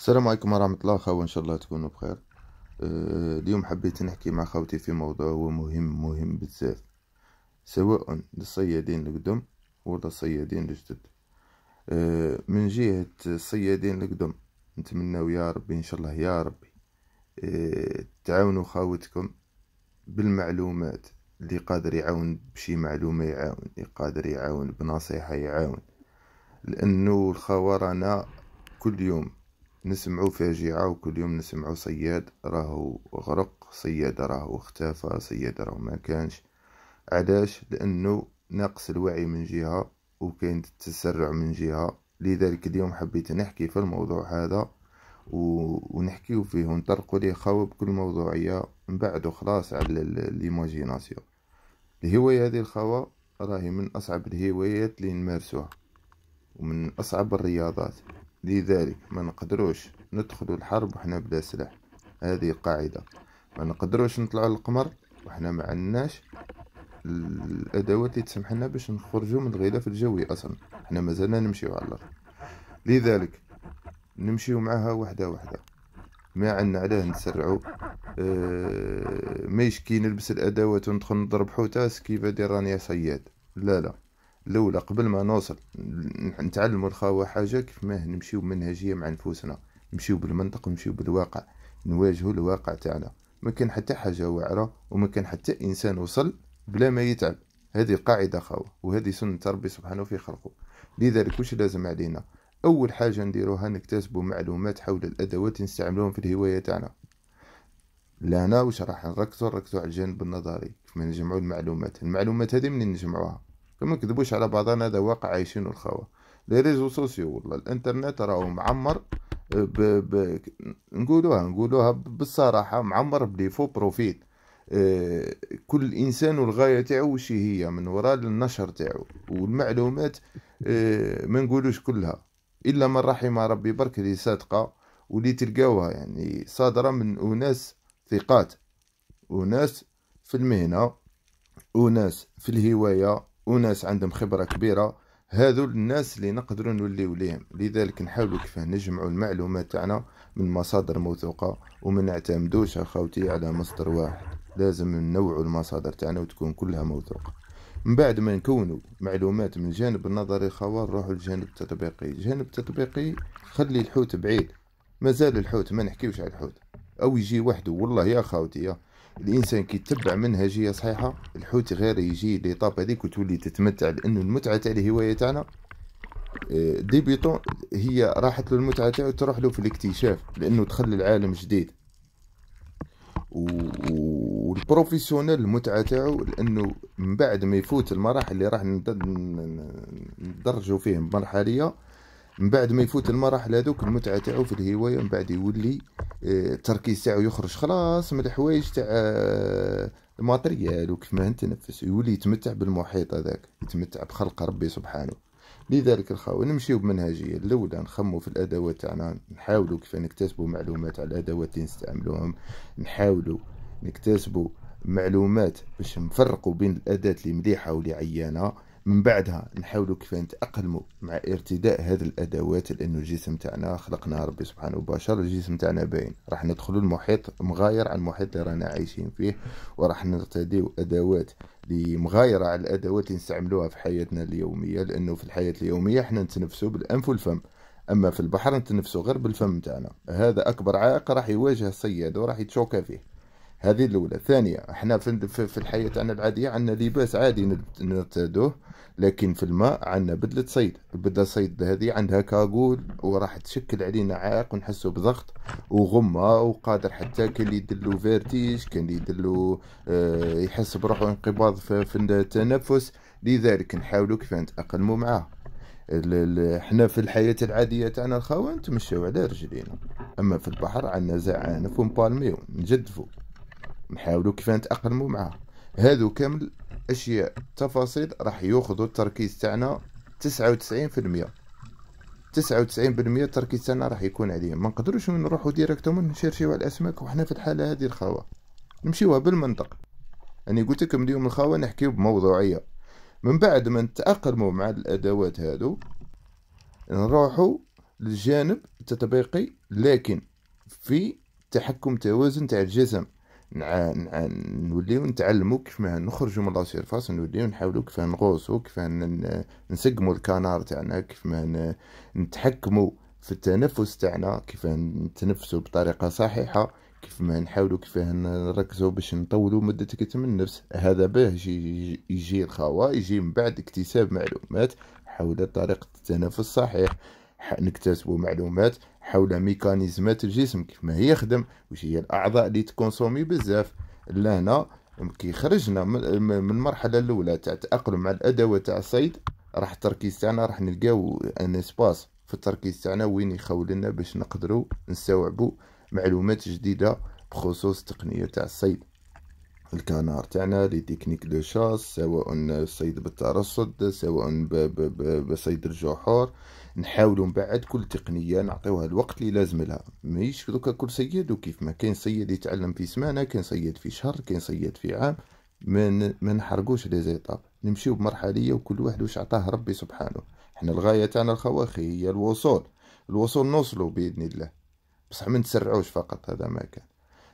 السلام عليكم ورحمة الله خاوة إن شاء الله تكونوا بخير أه، اليوم حبيت نحكي مع خاوتي في موضوع هو مهم مهم بزاف سواء للصيادين القدم ولا الصيادين الجدد أه، من جهة الصيادين القدم نتمناو يا ربي إن شاء الله يا ربي أه، تعاونوا خاوتكم بالمعلومات اللي قادر يعاون بشي معلومة يعاون اللي قادر يعاون بنصيحة يعاون لأنه الخوارنا كل يوم نسمعو فاجعة وكل يوم نسمعو صياد راهو غرق صياد راهو اختفى صياد راهو ما كانش علاش لانه ناقص الوعي من جهة وكاين التسرع من جهة لذلك اليوم حبيت نحكي في الموضوع هذا و... ونحكيو فيه ونطرقوا ليه خاوة بكل موضوعية نبعدو خلاص على ليماجيناسيون الهواية هذه الخاوة راهي من أصعب الهوايات اللي نمارسوها ومن أصعب الرياضات لذلك ما نقدروش ندخلوا الحرب وحنا بلا سلاح هذه قاعدة ما نقدروش نطلعوا للقمر وحنا ما عندناش الادوات اللي تسمح لنا باش نخرجوا من الغلاف الجوي اصلا حنا مازالنا نمشيو على الارض لذلك نمشيو معها وحده وحده ما عندنا علاه نسرعو اه ما يشكي نلبس الادوات وندخل نضرب حوتاس كيف دير راني صياد لا لا الاولى قبل ما نوصل نتعلموا الخاوه حاجه كيف ما نمشيو منهجيه مع نفوسنا نمشيو بالمنطق نمشيو بالواقع نواجهوا الواقع تاعنا ما كان حتى حاجه واعره وما كان حتى انسان وصل بلا ما يتعب هذه قاعده خاوه وهذه سنه ربي سبحانه في خلقه لذلك واش لازم علينا اول حاجه نديروها نكتسبوا معلومات حول الادوات نستعملوهم في الهوايه تاعنا لهنا واش راح نركزوا نركزوا على الجانب النظري كيف ما نجمعوا المعلومات المعلومات هذه منين نجمعوها كما نكذبوش على بعضنا هذا واقع عايشين الخوا لي ريزو سوسيو والله الانترنت راهو معمر آه، ب... ب... نقولوها نقولوها بالصراحه معمر بلي فو بروفيت آه... كل انسان والغايه تاعو وش هي من وراء النشر تاعو والمعلومات آه... ما نقولوش كلها الا من رحم ربي برك اللي صادقه واللي تلقاوها يعني صادره من اناس ثقات اناس في المهنه اناس في الهوايه وناس عندهم خبرة كبيرة هذو الناس اللي نقدروا نوليو ليهم لذلك نحاولوا كيف نجمعوا المعلومات تاعنا من مصادر موثوقة وما نعتمدوش اخوتي على مصدر واحد لازم ننوعوا المصادر تاعنا وتكون كلها موثوقة من بعد ما نكونوا معلومات من جانب النظري خوار نروحوا للجانب التطبيقي الجانب التطبيقي خلي الحوت بعيد مازال الحوت ما نحكيوش على الحوت او يجي وحده والله يا خاوتي يا الانسان كي يتبع منهجيه صحيحه الحوت غير يجي ليطاب هذيك وتولي تتمتع لانه المتعه تاع الهوايه تاعنا آه، ديبيتون هي راحت له المتعه تاعو تروح له في الاكتشاف لانه دخل العالم جديد والبروفيسيونيل المتعه تاعو لانه من بعد ما يفوت المراحل اللي راح ندرجوا فيهم مرحليه من بعد ما يفوت المراحل هذوك المتعه تاعو في الهوايه من بعد يولي آه، التركيز تاعو يخرج خلاص من الحوايج تاع آه، الماتريال وكيف ما نتنفس يولي يتمتع بالمحيط هذاك يتمتع بخلق ربي سبحانه لذلك الخاوي نمشيو بمنهجية الأولى نخمو في الأدوات تاعنا نحاولوا كيف نكتسبوا معلومات على الأدوات اللي نستعملوهم نحاولوا نكتسبوا معلومات باش نفرقوا بين الأداة اللي مليحة واللي عيانة من بعدها نحاولوا كيف نتأقلموا مع ارتداء هذه الادوات لانه الجسم تاعنا خلقناه ربي سبحانه وبشر الجسم تاعنا باين راح ندخلوا المحيط مغاير على المحيط اللي رانا عايشين فيه وراح نرتديو ادوات اللي مغايره على الادوات اللي نستعملوها في حياتنا اليوميه لانه في الحياه اليوميه احنا نتنفسوا بالانف والفم اما في البحر نتنفسوا غير بالفم تاعنا هذا اكبر عائق راح يواجه الصياد وراح يتشوكى فيه هذه الاولى الثانيه احنا في, في الحياه تاعنا العاديه عندنا لباس عادي نرتدوه لكن في الماء عندنا بدله صيد البدله صيد هذه عندها كاغول وراح تشكل علينا عائق ونحسوا بضغط وغمه وقادر حتى كان اللي يدلو فيرتيج كان اللي يدلو آه يحس بروحه انقباض في, التنفس لذلك نحاولوا كيف نتاقلموا معاه احنا في الحياة العادية تاعنا الخاوة نتمشاو على رجلينا اما في البحر عندنا زعانف ونبالميو نجدفو نحاولوا كيف نتأقلموا معها هادو كامل اشياء تفاصيل راح ياخذوا التركيز تاعنا 99% 99% التركيز تاعنا راح يكون عليهم ما نقدروش نروحوا ديريكتومون نشيرشيو على الاسماك وحنا في الحاله هذه الخاوه نمشيوها بالمنطق انا قلت لكم اليوم الخاوه نحكيو بموضوعيه من بعد ما نتاقلموا مع الادوات هادو نروحوا للجانب التطبيقي لكن في تحكم توازن تاع الجسم نع... نع... نوليو نتعلمو كيفاه نخرجو من لا سيرفاس نوليو نحاولو كيفاه نغوصو كيفاه ن... نسقمو الكانار تاعنا كيفاه ن... نتحكمو في التنفس تاعنا كيفاه نتنفسو بطريقه صحيحه كيف ما نحاولوا كيف نركزوا باش نطولوا مدة كتم النفس هذا باه يجي الخوا يجي من بعد اكتساب معلومات حول طريقة التنفس الصحيح نكتسبو معلومات حول ميكانيزمات الجسم كيف ما يخدم واش هي الاعضاء اللي تكونسومي بزاف لهنا كيخرجنا من المرحله الاولى تاع التاقلم مع الادوات تاع الصيد راح التركيز تاعنا راح نلقاو ان سباس في التركيز تاعنا وين يخولنا باش نقدروا نستوعبوا معلومات جديده بخصوص تقنيه تاع الصيد الكنار تاعنا لي تكنيك دو شاس سواء صيد بالترصد سواء بصيد الجحور نحاولوا من بعد كل تقنيه نعطيوها الوقت اللي لازم لها ماهيش دوكا كل صيد وكيف ما كاين صيد يتعلم في سمانه كاين صيد في شهر كاين صيد في عام ما من نحرقوش لي زيطاب نمشيو بمرحليه وكل واحد واش عطاه ربي سبحانه حنا الغايه تاعنا الخواخي هي الوصول الوصول نوصلوا باذن الله بصح ما نتسرعوش فقط هذا ما كان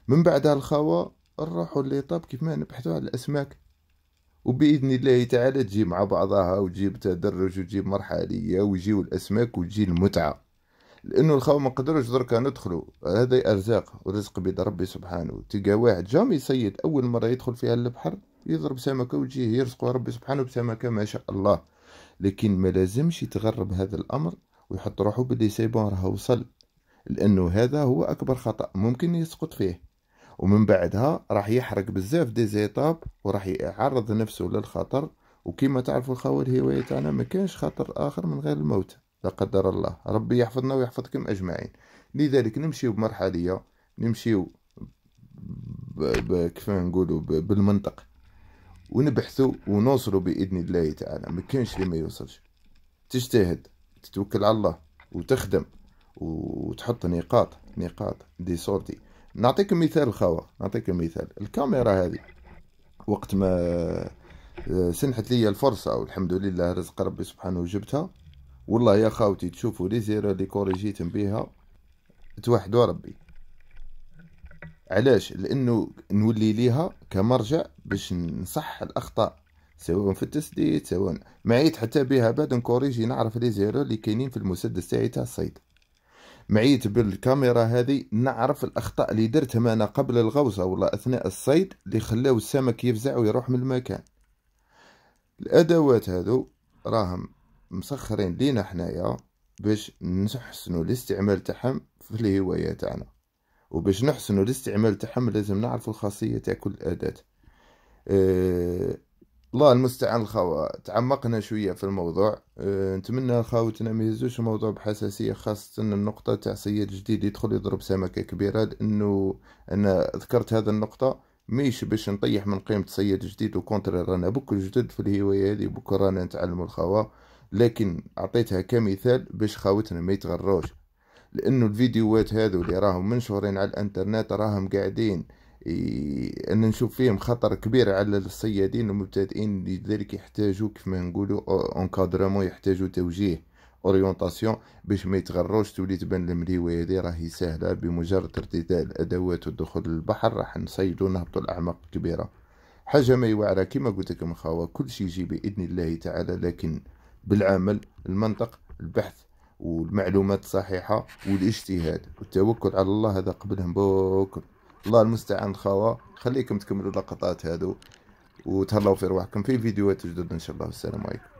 من بعدها الخوا نروحوا ليطاب كيف ما نبحثوا على الاسماك وباذن الله تعالى تجي مع بعضها وتجيب تدرج وتجيب مرحليه ويجيو الاسماك وتجي المتعه لانه الخوف ما قدروش دركا ندخلوا هذا ارزاق ورزق بيد ربي سبحانه تلقى واحد جامي يصيد اول مره يدخل فيها البحر يضرب سمكه ويجي يرزق ربي سبحانه بسمكه ما شاء الله لكن ما لازمش يتغرب هذا الامر ويحط روحه بلي سيبون راه وصل لانه هذا هو اكبر خطا ممكن يسقط فيه ومن بعدها راح يحرق بزاف دي زيتاب وراح يعرض نفسه للخطر وكما تعرفوا الخوة الهواية تاعنا ما كانش خطر آخر من غير الموت لا قدر الله ربي يحفظنا ويحفظكم أجمعين لذلك نمشيو بمرحلية نمشيو كيف نقولوا بالمنطق ونبحثوا ونوصلوا بإذن الله تعالى ما كانش اللي ما يوصلش تجتهد تتوكل على الله وتخدم وتحط نقاط نقاط دي سورتي نعطيك مثال خوا نعطيك مثال الكاميرا هذه وقت ما آه، سنحت لي الفرصة والحمد لله رزق ربي سبحانه وجبتها والله يا خاوتي تشوفوا لي زيرو اللي كوريجيتم بيها توحدوا ربي علاش لانه نولي ليها كمرجع باش نصح الاخطاء سواء في التسديد سواء معيت حتى بها بعد نكوريجي نعرف لي زيرو اللي كاينين في المسدس تاعي تاع الصيد معيت بالكاميرا هذه نعرف الاخطاء اللي درتهم انا قبل الغوصه ولا اثناء الصيد اللي خلاو السمك يفزع ويروح من المكان الادوات هذو راهم مسخرين لينا حنايا باش نحسنوا الاستعمال تاعهم في الهوايه تاعنا وباش نحسنوا الاستعمال تاعهم لازم نعرف الخاصيه تاع كل اداه آه، الله المستعان الخوة تعمقنا شوية في الموضوع أه نتمنى خاوتنا ما يهزوش الموضوع بحساسية خاصة النقطة تاع صياد جديد يدخل يضرب سمكة كبيرة لأنه أنا ذكرت هذا النقطة ميش باش نطيح من قيمة صياد جديد وكونتر رانا بك جدد في الهواية هذه بك رانا نتعلمو الخوا لكن عطيتها كمثال باش خاوتنا ما يتغروش لأنه الفيديوهات هذو اللي راهم منشورين على الانترنت راهم قاعدين إيه، ان نشوف فيهم خطر كبير على الصيادين المبتدئين لذلك يحتاجوا كما نقولوا انكادرامون يحتاجوا توجيه اورينتاسيون باش ما يتغروش تولي تبان المريويه هذه راهي سهله بمجرد ارتداء الادوات والدخول للبحر راح نصيدوا نهبطوا الاعماق الكبيره حاجه ما يوعره كما قلت لكم خاوه كل شيء يجي باذن الله تعالى لكن بالعمل المنطق البحث والمعلومات الصحيحه والاجتهاد والتوكل على الله هذا قبلهم بكره الله المستعان خوا خليكم تكملوا اللقطات هادو وتهلاو في رواحكم في فيديوهات جدد ان شاء الله والسلام عليكم